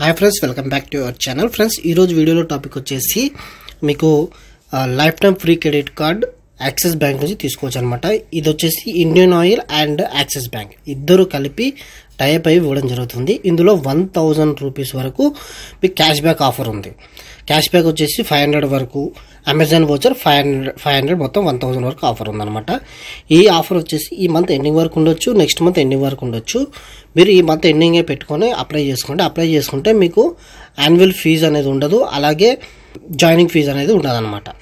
hi friends welcome back to your channel friends ఈరోజు వీడియోలో topic వచ్చేసి మీకు lifetime free credit card Axis bank నుంచి తీసుకోవచ్చు అనమాట ఇది వచ్చేసి Indian Oil and Axis bank ఇద్దరు కలిపి టైప్ అయి ఇవ్వడం జరుగుతుంది ఇందులో వన్ థౌజండ్ రూపీస్ వరకు మీకు క్యాష్ బ్యాక్ ఆఫర్ ఉంది క్యాష్ బ్యాక్ వచ్చేసి ఫైవ్ హండ్రెడ్ వరకు Amazon voucher five hundred five hundred మొత్తం వన్ థౌసండ్ వరకు ఆఫర్ ఉందన్నమాట ఈ ఆఫర్ వచ్చేసి ఈ మంత్ ఎండింగ్ వరకు ఉండొచ్చు నెక్స్ట్ మంత్ ఎండింగ్ వరకు ఉండొచ్చు మీరు ఈ మంత్ ఎండింగే పెట్టుకొని అప్లై చేసుకోండి అప్లై చేసుకుంటే మీకు యాన్యువల్ ఫీజు అనేది ఉండదు అలాగే జాయినింగ్ ఫీజు అనేది ఉండదు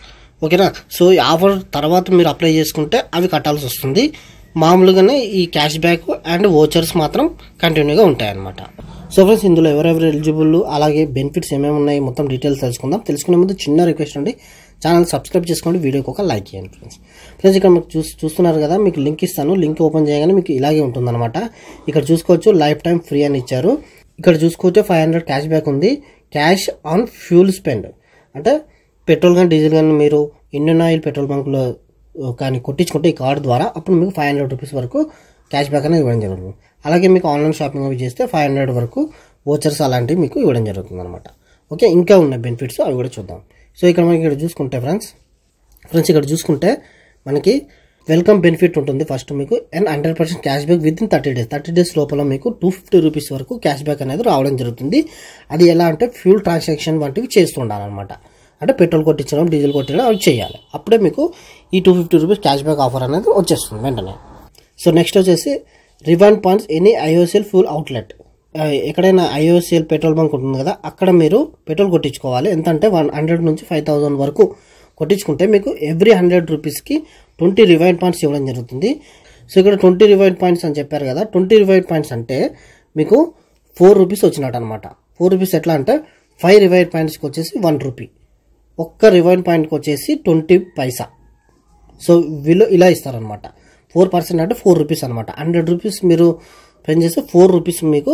ఓకేనా సో ఈ ఆఫర్ తర్వాత మీరు అప్లై చేసుకుంటే అవి కట్టాల్సి వస్తుంది మామూలుగానే ఈ క్యాష్ బ్యాక్ అండ్ ఓచర్స్ మాత్రం కంటిన్యూగా ఉంటాయన్నమాట సో ఫ్రెండ్స్ ఇందులో ఎవరెవరు ఎలిజిబుల్ అలాగే బెనిఫిట్స్ ఏమేమి ఉన్నాయి మొత్తం డీటెయిల్స్ తెలుసుకుందాం తెలుసుకునే ముందు చిన్న రిక్వెస్ట్ అండి ఛానల్ సబ్స్క్రైబ్ చేసుకోండి వీడియోకి ఒక లైక్ చేయండి ఫ్రెండ్స్ ఫ్రెండ్స్ ఇక్కడ మీకు చూసి చూస్తున్నారు కదా మీకు లింక్ ఇస్తాను లింక్ ఓపెన్ చేయగానే మీకు ఇలాగే ఉంటుందన్నమాట ఇక్కడ చూసుకోవచ్చు లైఫ్ టైం ఫ్రీ అని ఇచ్చారు ఇక్కడ చూసుకోవచ్చు ఫైవ్ హండ్రెడ్ క్యాష్ బ్యాక్ ఉంది క్యాష్ ఆన్ ఫ్యూల్ స్పెండ్ అంటే పెట్రోల్ కానీ డీజిల్ కానీ మీరు ఇండియన్ ఆయిల్ పెట్రోల్ బంక్లో కానీ కొట్టించుకుంటే ఈ కార్డు ద్వారా అప్పుడు మీకు ఫైవ్ హండ్రెడ్ రూపీస్ వరకు క్యాష్ బ్యాక్ అనేది ఇవ్వడం జరుగుతుంది అలాగే మీకు ఆన్లైన్ షాపింగ్ అవి చేస్తే ఫైవ్ హండ్రెడ్ వరకు ఓచర్స్ అలాంటివి మీకు ఇవ్వడం జరుగుతుంది అనమాట ఓకే ఇంకా ఉన్న బెనిఫిట్స్ అవి కూడా చూద్దాం సో ఇక్కడ మనకి ఇక్కడ చూసుకుంటే ఫ్రెండ్స్ ఫ్రెండ్స్ ఇక్కడ చూసుకుంటే మనకి వెల్కమ్ బెనిఫిట్ ఉంటుంది ఫస్ట్ మీకు and hundred percent cash back within thirty days thirty days లోపల మీకు టూ ఫిఫ్టీ రూపీస్ వరకు క్యాష్ బ్యాక్ అనేది రావడం జరుగుతుంది అది ఎలా అంటే ఫ్యూల్ ట్రాన్సాక్షన్ వంటివి చేస్తుండాలన్నమాట అంటే పెట్రోల్ కొట్టించడం డీజిల్ కొట్టడం అవి చేయాలి అప్పుడే మీకు ఈ two fifty rupees cash back offer అనేది వచ్చేస్తుంది వెంటనే సో నెక్స్ట్ వచ్చేసి reward points any IOCL fuel outlet ఎక్కడైనా ఐఓసిఎల్ పెట్రోల్ బంక్ ఉంటుంది కదా అక్కడ మీరు పెట్రోల్ కొట్టించుకోవాలి ఎంత అంటే వన్ హండ్రెడ్ నుంచి ఫైవ్ థౌజండ్ వరకు కొట్టించుకుంటే మీకు ఎవ్రీ హండ్రెడ్ రూపీస్కి ట్వంటీ రివైండ్ పాయింట్స్ ఇవ్వడం జరుగుతుంది సో ఇక్కడ ట్వంటీ రివైండ్ పాయింట్స్ అని చెప్పారు కదా ట్వంటీ రివైండ్ పాయింట్స్ అంటే మీకు ఫోర్ రూపీస్ వచ్చినట్టు అనమాట ఫోర్ రూపీస్ ఎట్లా అంటే ఫైవ్ రివైడ్ పాయింట్స్కి వచ్చేసి వన్ రూపీ ఒక్క రివైన్ పాయింట్కి వచ్చేసి ట్వంటీ పైసా సో వీళ్ళు ఇలా ఇస్తారనమాట ఫోర్ పర్సెంట్ అంటే ఫోర్ రూపీస్ అనమాట హండ్రెడ్ రూపీస్ మీరు స్పెండ్ చేస్తే ఫోర్ రూపీస్ మీకు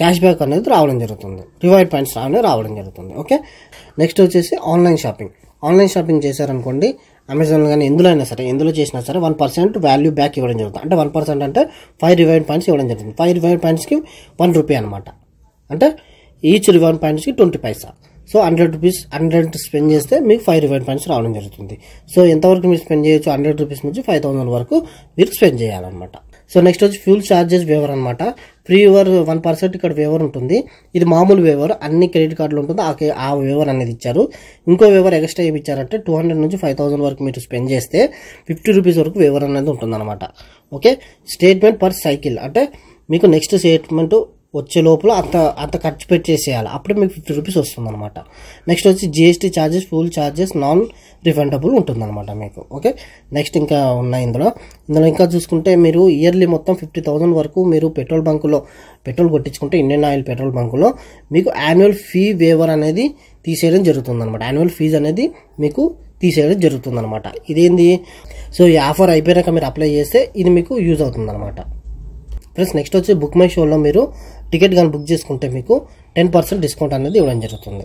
క్యాష్ బ్యాక్ అనేది రావడం జరుగుతుంది రివైడ్ పాయింట్స్ అనేది రావడం జరుగుతుంది ఓకే నెక్స్ట్ వచ్చేసి ఆన్లైన్ షాపింగ్ ఆన్లైన్ షాపింగ్ చేశారనుకోండి అమెజాన్ కానీ ఎందులో అయినా సరే ఎందులో చేసినా సరే వన్ పర్సెంట్ వాల్యూ బ్యాక్ ఇవ్వడం జరుగుతుంది అంటే వన్ పర్సెంట్ అంటే ఫైవ్ రివైడ్ పాయింట్స్ ఇవ్వడం జరుగుతుంది ఫైవ్ రివైడ్ పాయింట్స్కి వన్ రూపీ అనమాట అంటే ఈచ్ రివైడ్ పాయింట్స్కి twenty paisa so hundred rupees hundred spend చేస్తే మీకు ఫైవ్ రిఫైండ్ పాయింట్స్ రావడం జరుగుతుంది సో ఎంతవరకు మీరు స్పెండ్ చేయొచ్చు హండ్రెడ్ రూపీస్ నుంచి ఫైవ్ థౌసండ్ వరకు మీరు స్పెండ్ చేయాలన్నమాట సో నెక్స్ట్ వచ్చి ఫ్యూల్ ఛార్జెస్ వేవర్ అనమాట ఫ్రీ వేవర్ వన్ పర్సెంట్ ఇక్కడ వేవర్ ఉంటుంది ఇది మామూలు వేవర్ అన్ని క్రెడిట్ కార్డులు ఉంటుంది ఆ వేవర్ అనేది ఇచ్చారు ఇంకో వేవర్ ఎక్స్ట్రా ఏమి ఇచ్చారంటే టూ హండ్రెడ్ నుంచి ఫైవ్ థౌసండ్ వరకు మీరు స్పెండ్ చేస్తే ఫిఫ్టీ రూపీస్ వరకు వేవర్ అనేది ఉంటుంది ఓకే స్టేట్మెంట్ పర్ సైకిల్ అంటే మీకు నెక్స్ట్ స్టేట్మెంట్ వచ్చే లోపల అంత అంత ఖర్చు పెట్టేసేయాలి అప్పుడే మీకు ఫిఫ్టీ రూపీస్ వస్తుంది అనమాట నెక్స్ట్ వచ్చి GST charges fuel charges non refundable అనమాట మీకు ఓకే నెక్స్ట్ ఇంకా ఉన్నాయి ఇందులో ఇందులో ఇంకా చూసుకుంటే మీరు ఇయర్లీ మొత్తం ఫిఫ్టీ థౌసండ్ వరకు మీరు పెట్రోల్ బంకులో పెట్రోల్ కొట్టించుకుంటే ఇండియన్ ఆయిల్ పెట్రోల్ బంకులో మీకు యాన్యువల్ ఫీ వేవర్ అనేది తీసేయడం జరుగుతుంది అనమాట యాన్యువల్ ఫీజు అనేది మీకు తీసేయడం అనమాట ఇదేంది సో ఈ ఆఫర్ అయిపోయాక మీరు అప్లై చేస్తే ఇది మీకు యూజ్ అనమాట ఫ్రెండ్స్ నెక్స్ట్ వచ్చి బుక్ మై షోలో మీరు టికెట్ కానీ బుక్ చేసుకుంటే మీకు టెన్ పర్సెంట్ డిస్కౌంట్ అనేది ఇవ్వడం జరుగుతుంది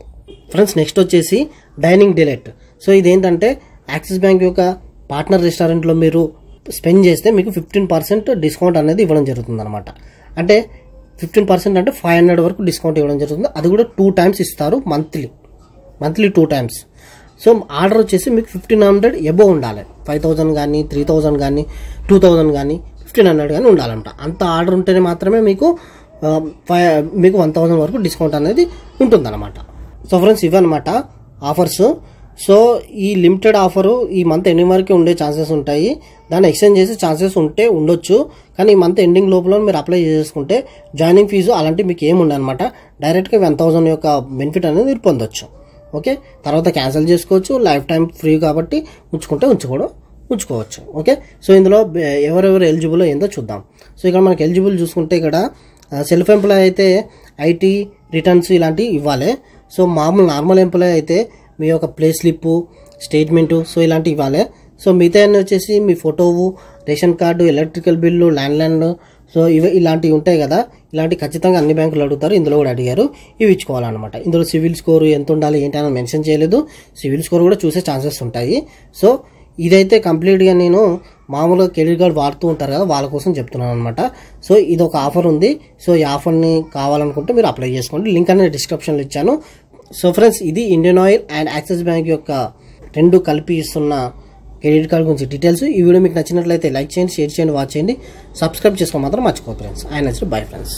ఫ్రెండ్స్ నెక్స్ట్ వచ్చేసి డైనింగ్ డిలైట్ సో ఇది ఏంటంటే యాక్సిస్ బ్యాంక్ యొక్క పార్ట్నర్ రెస్టారెంట్లో మీరు స్పెండ్ చేస్తే మీకు ఫిఫ్టీన్ పర్సెంట్ డిస్కౌంట్ అనేది ఇవ్వడం జరుగుతుంది అనమాట అంటే ఫిఫ్టీన్ పర్సెంట్ అంటే ఫైవ్ హండ్రెడ్ వరకు డిస్కౌంట్ ఇవ్వడం జరుగుతుంది అది కూడా టూ టైమ్స్ ఇస్తారు monthly monthly two times so order వచ్చేసి మీకు ఫిఫ్టీన్ హండ్రెడ్ ఎబోవ్ ఉండాలి ఫైవ్ థౌజండ్ కానీ త్రీ థౌజండ్ కానీ టూ థౌజండ్ కానీ ఫిఫ్టీన్ హండ్రెడ్ కానీ ఉండాలంట అంత ఆర్డర్ ఉంటేనే మాత్రమే మీకు ఫైవ్ మీకు వన్ థౌజండ్ వరకు డిస్కౌంట్ అనేది ఉంటుందన్నమాట సో ఫ్రెండ్స్ ఇవన్నమాట ఆఫర్స్ సో ఈ లిమిటెడ్ ఆఫరు ఈ మంత్ ఎండింగ్ వరకే ఉండే ఛాన్సెస్ ఉంటాయి దాన్ని ఎక్స్చేంజ్ చేసే ఛాన్సెస్ ఉంటే ఉండొచ్చు కానీ ఈ మంత్ ఎండింగ్ లోపల మీరు అప్లై చేసుకుంటే జాయినింగ్ ఫీజు అలాంటివి మీకు ఏమి అనమాట డైరెక్ట్గా వన్ థౌజండ్ యొక్క బెనిఫిట్ అనేది మీరు పొందొచ్చు ఓకే తర్వాత క్యాన్సిల్ చేసుకోవచ్చు లైఫ్ టైం ఫ్రీ కాబట్టి ఉంచుకుంటే ఉంచుకోవడం ఉంచుకోవచ్చు ఓకే సో ఇందులో ఎవరెవరు ఎలిజిబుల్ ఏందో చూద్దాం సో ఇక్కడ మనకి ఎలిజిబుల్ చూసుకుంటే ఇక్కడ సెల్ఫ్ ఎంప్లాయ్ అయితే ఐటీ రిటర్న్స్ ఇలాంటివి ఇవ్వాలి సో మామూలు నార్మల్ ఎంప్లాయ్ అయితే మీ యొక్క ప్లే స్లిప్ స్టేట్మెంటు సో ఇలాంటివి ఇవ్వాలి సో మిగతా అన్నీ వచ్చేసి మీ ఫోటోవు ration card electrical bill landline so ఇవి ఇలాంటివి ఉంటాయి కదా ఇలాంటివి ఖచ్చితంగా అన్ని బ్యాంకులు అడుగుతారు ఇందులో కూడా అడిగారు ఇవి ఇచ్చుకోవాలన్నమాట ఇందులో సివిల్ స్కోర్ ఎంత ఉండాలి ఏంటి అని మెన్షన్ చేయలేదు సివిల్ స్కోర్ కూడా చూసే ఛాన్సెస్ ఉంటాయి సో ఇదైతే కంప్లీట్గా నేను మామూలుగా క్రెడిట్ కార్డు వాడుతూ ఉంటారు కదా వాళ్ళ కోసం చెప్తున్నాను అనమాట సో ఇది ఒక ఆఫర్ ఉంది సో ఈ ఆఫర్ని కావాలనుకుంటే మీరు అప్లై చేసుకోండి లింక్ అనేది డిస్క్రిప్షన్లో ఇచ్చాను సో ఫ్రెండ్స్ ఇది Indian Oil and Axis bank యొక్క రెండు కలిపి ఇస్తున్న క్రెడిట్ కార్డ్ గురించి డీటెయిల్స్ ఈ వీడియో మీకు నచ్చినట్లయితే లైక్ చేయండి షేర్ చేయండి వాచ్ చేయండి సబ్స్క్రైబ్ చేసుకో మాత్రం మర్చిపోదు ఫ్రెండ్స్ ఆయన నచ్చిన బై ఫ్రెండ్స్